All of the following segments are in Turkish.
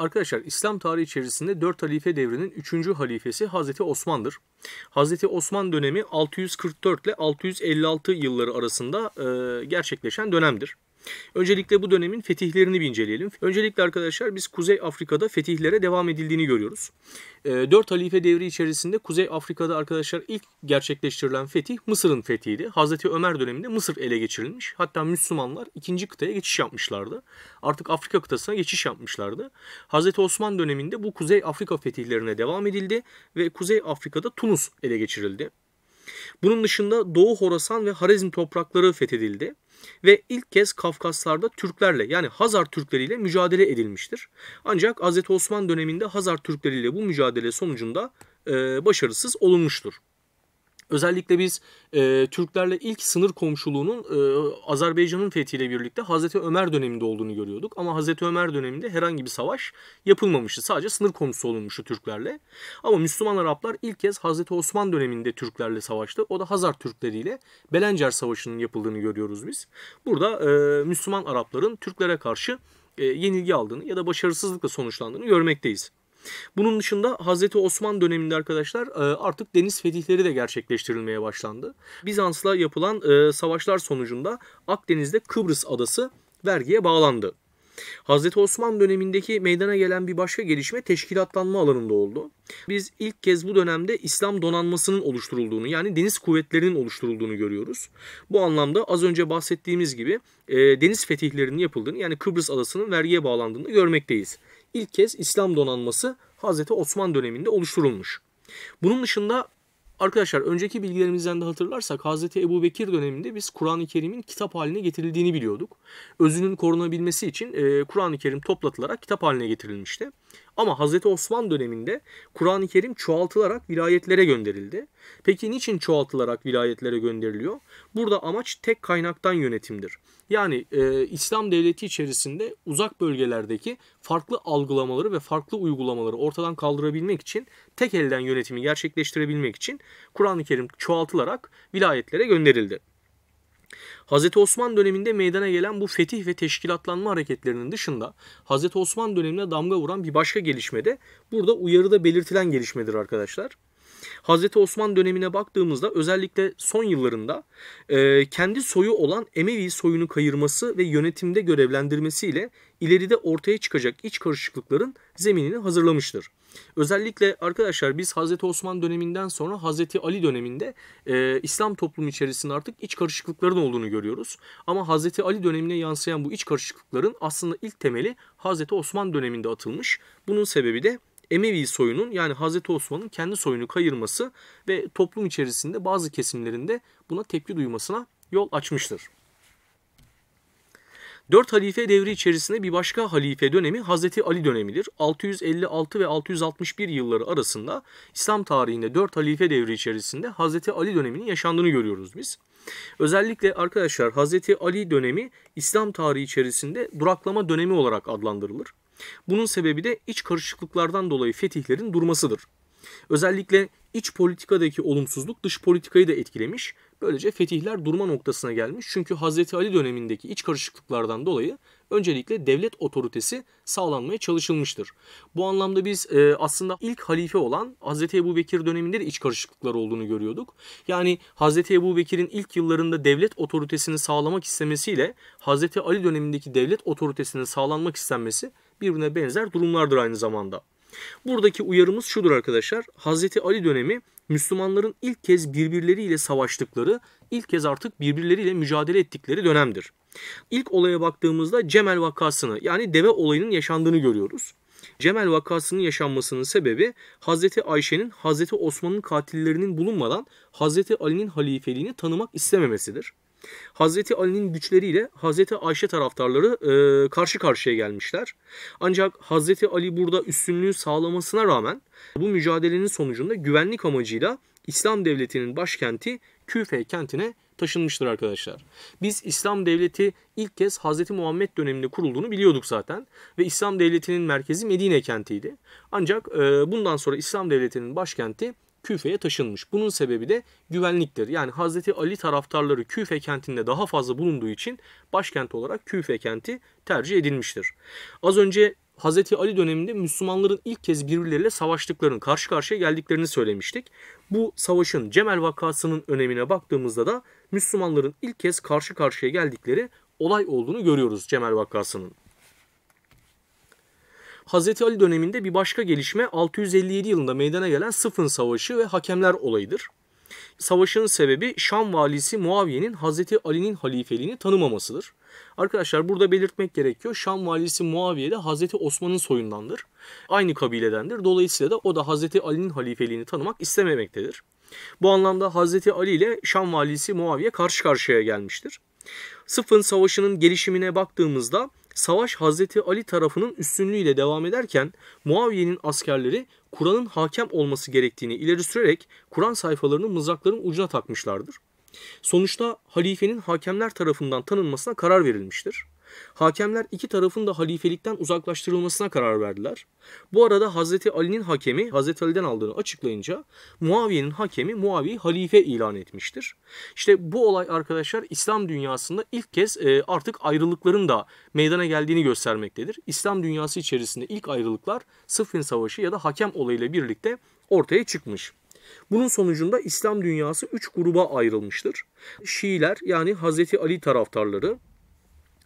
Arkadaşlar İslam tarihi içerisinde 4 halife devrinin 3. halifesi Hazreti Osman'dır. Hazreti Osman dönemi 644 ile 656 yılları arasında e, gerçekleşen dönemdir. Öncelikle bu dönemin fetihlerini bir inceleyelim. Öncelikle arkadaşlar biz Kuzey Afrika'da fetihlere devam edildiğini görüyoruz. Ee, dört halife devri içerisinde Kuzey Afrika'da arkadaşlar ilk gerçekleştirilen fetih Mısır'ın fethiydi. Hazreti Ömer döneminde Mısır ele geçirilmiş. Hatta Müslümanlar ikinci kıtaya geçiş yapmışlardı. Artık Afrika kıtasına geçiş yapmışlardı. Hazreti Osman döneminde bu Kuzey Afrika fetihlerine devam edildi ve Kuzey Afrika'da Tunus ele geçirildi. Bunun dışında Doğu Horasan ve Harezm toprakları fethedildi ve ilk kez Kafkaslar'da Türklerle yani Hazar Türkleriyle mücadele edilmiştir. Ancak Hz. Osman döneminde Hazar Türkleriyle bu mücadele sonucunda e, başarısız olunmuştur. Özellikle biz e, Türklerle ilk sınır komşuluğunun e, Azerbaycan'ın fethiyle birlikte Hazreti Ömer döneminde olduğunu görüyorduk. Ama Hazreti Ömer döneminde herhangi bir savaş yapılmamıştı. Sadece sınır komşusu olunmuştu Türklerle. Ama Müslüman Araplar ilk kez Hazreti Osman döneminde Türklerle savaştı. O da Hazar Türkleriyle Belencer Savaşı'nın yapıldığını görüyoruz biz. Burada e, Müslüman Arapların Türklere karşı e, yenilgi aldığını ya da başarısızlıkla sonuçlandığını görmekteyiz. Bunun dışında Hazreti Osman döneminde arkadaşlar e, artık deniz fetihleri de gerçekleştirilmeye başlandı. Bizans'la yapılan e, savaşlar sonucunda Akdeniz'de Kıbrıs adası vergiye bağlandı. Hazreti Osman dönemindeki meydana gelen bir başka gelişme teşkilatlanma alanında oldu. Biz ilk kez bu dönemde İslam donanmasının oluşturulduğunu yani deniz kuvvetlerinin oluşturulduğunu görüyoruz. Bu anlamda az önce bahsettiğimiz gibi e, deniz fetihlerinin yapıldığını yani Kıbrıs adasının vergiye bağlandığını görmekteyiz. İlk kez İslam donanması Hazreti Osman döneminde oluşturulmuş. Bunun dışında Arkadaşlar önceki bilgilerimizden de hatırlarsak Hazreti Ebu Bekir döneminde biz Kur'an-ı Kerim'in kitap haline getirildiğini biliyorduk. Özünün korunabilmesi için e, Kur'an-ı Kerim toplatılarak kitap haline getirilmişti. Ama Hazreti Osman döneminde Kur'an-ı Kerim çoğaltılarak vilayetlere gönderildi. Peki niçin çoğaltılarak vilayetlere gönderiliyor? Burada amaç tek kaynaktan yönetimdir. Yani e, İslam devleti içerisinde uzak bölgelerdeki farklı algılamaları ve farklı uygulamaları ortadan kaldırabilmek için tek elden yönetimi gerçekleştirebilmek için Kur'an-ı Kerim çoğaltılarak vilayetlere gönderildi. Hz. Osman döneminde meydana gelen bu fetih ve teşkilatlanma hareketlerinin dışında Hz. Osman dönemine damga vuran bir başka gelişme de burada uyarıda belirtilen gelişmedir arkadaşlar. Hazreti Osman dönemine baktığımızda özellikle son yıllarında e, kendi soyu olan Emevi soyunu kayırması ve yönetimde görevlendirmesiyle ileride ortaya çıkacak iç karışıklıkların zeminini hazırlamıştır. Özellikle arkadaşlar biz Hazreti Osman döneminden sonra Hazreti Ali döneminde e, İslam toplumu içerisinde artık iç karışıklıkların olduğunu görüyoruz. Ama Hazreti Ali dönemine yansıyan bu iç karışıklıkların aslında ilk temeli Hazreti Osman döneminde atılmış. Bunun sebebi de Emevi soyunun yani Hazreti Osman'ın kendi soyunu kayırması ve toplum içerisinde bazı kesimlerinde buna tepki duymasına yol açmıştır. 4 halife devri içerisinde bir başka halife dönemi Hazreti Ali dönemidir. 656 ve 661 yılları arasında İslam tarihinde 4 halife devri içerisinde Hazreti Ali döneminin yaşandığını görüyoruz biz. Özellikle arkadaşlar Hazreti Ali dönemi İslam tarihi içerisinde duraklama dönemi olarak adlandırılır. Bunun sebebi de iç karışıklıklardan dolayı fetihlerin durmasıdır. Özellikle iç politikadaki olumsuzluk dış politikayı da etkilemiş Böylece fetihler durma noktasına gelmiş. Çünkü Hazreti Ali dönemindeki iç karışıklıklardan dolayı öncelikle devlet otoritesi sağlanmaya çalışılmıştır. Bu anlamda biz e, aslında ilk halife olan Hazreti Ebu Bekir döneminde de iç karışıklıklar olduğunu görüyorduk. Yani Hazreti Ebu Bekir'in ilk yıllarında devlet otoritesini sağlamak istemesiyle Hazreti Ali dönemindeki devlet otoritesinin sağlanmak istenmesi birbirine benzer durumlardır aynı zamanda. Buradaki uyarımız şudur arkadaşlar. Hazreti Ali dönemi Müslümanların ilk kez birbirleriyle savaştıkları, ilk kez artık birbirleriyle mücadele ettikleri dönemdir. İlk olaya baktığımızda Cemel vakasını yani deve olayının yaşandığını görüyoruz. Cemel vakasının yaşanmasının sebebi Hazreti Ayşe'nin Hazreti Osman'ın katillerinin bulunmadan Hazreti Ali'nin halifeliğini tanımak istememesidir. Hazreti Ali'nin güçleriyle Hazreti Ayşe taraftarları e, karşı karşıya gelmişler. Ancak Hazreti Ali burada üstünlüğü sağlamasına rağmen bu mücadelenin sonucunda güvenlik amacıyla İslam devletinin başkenti Küfe kentine taşınmıştır arkadaşlar. Biz İslam devleti ilk kez Hazreti Muhammed döneminde kurulduğunu biliyorduk zaten ve İslam devletinin merkezi Medine kentiydi. Ancak e, bundan sonra İslam devletinin başkenti Küfe'ye taşınmış. Bunun sebebi de güvenliktir. Yani Hazreti Ali taraftarları Küfe kentinde daha fazla bulunduğu için başkent olarak Küfe kenti tercih edilmiştir. Az önce Hazreti Ali döneminde Müslümanların ilk kez birbirleriyle savaştıklarını, karşı karşıya geldiklerini söylemiştik. Bu savaşın Cemel vakasının önemine baktığımızda da Müslümanların ilk kez karşı karşıya geldikleri olay olduğunu görüyoruz Cemel vakasının. Hazreti Ali döneminde bir başka gelişme 657 yılında meydana gelen Sıfın Savaşı ve hakemler olayıdır. Savaşın sebebi Şam valisi Muaviye'nin Hazreti Ali'nin halifeliğini tanımamasıdır. Arkadaşlar burada belirtmek gerekiyor. Şam valisi Muaviye de Hazreti Osman'ın soyundandır. Aynı kabiledendir. Dolayısıyla da o da Hazreti Ali'nin halifeliğini tanımak istememektedir. Bu anlamda Hazreti Ali ile Şam valisi Muaviye karşı karşıya gelmiştir. Sıfın Savaşı'nın gelişimine baktığımızda savaş Hazreti Ali tarafının üstünlüğüyle devam ederken Muaviye'nin askerleri Kur'an'ın hakem olması gerektiğini ileri sürerek Kur'an sayfalarını mızrakların ucuna takmışlardır. Sonuçta halifenin hakemler tarafından tanınmasına karar verilmiştir. Hakemler iki tarafın da halifelikten uzaklaştırılmasına karar verdiler. Bu arada Hazreti Ali'nin hakemi Hazreti Ali'den aldığını açıklayınca Muaviye'nin hakemi Muaviye halife ilan etmiştir. İşte bu olay arkadaşlar İslam dünyasında ilk kez e, artık ayrılıkların da meydana geldiğini göstermektedir. İslam dünyası içerisinde ilk ayrılıklar Sıffin Savaşı ya da hakem olayıyla birlikte ortaya çıkmış. Bunun sonucunda İslam dünyası üç gruba ayrılmıştır. Şiiler yani Hazreti Ali taraftarları,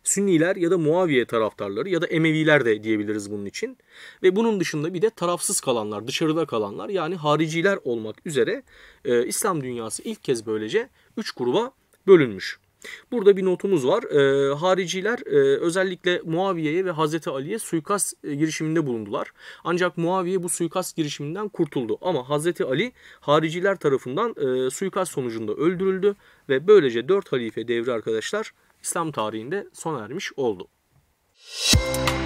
Sünniler ya da Muaviye taraftarları ya da Emeviler de diyebiliriz bunun için. Ve bunun dışında bir de tarafsız kalanlar, dışarıda kalanlar yani hariciler olmak üzere e, İslam dünyası ilk kez böylece üç gruba bölünmüş. Burada bir notumuz var. E, hariciler e, özellikle Muaviye'ye ve Hazreti Ali'ye suikast e, girişiminde bulundular. Ancak Muaviye bu suikast girişiminden kurtuldu. Ama Hazreti Ali hariciler tarafından e, suikast sonucunda öldürüldü ve böylece dört halife devri arkadaşlar İslam tarihinde sona ermiş oldu. Müzik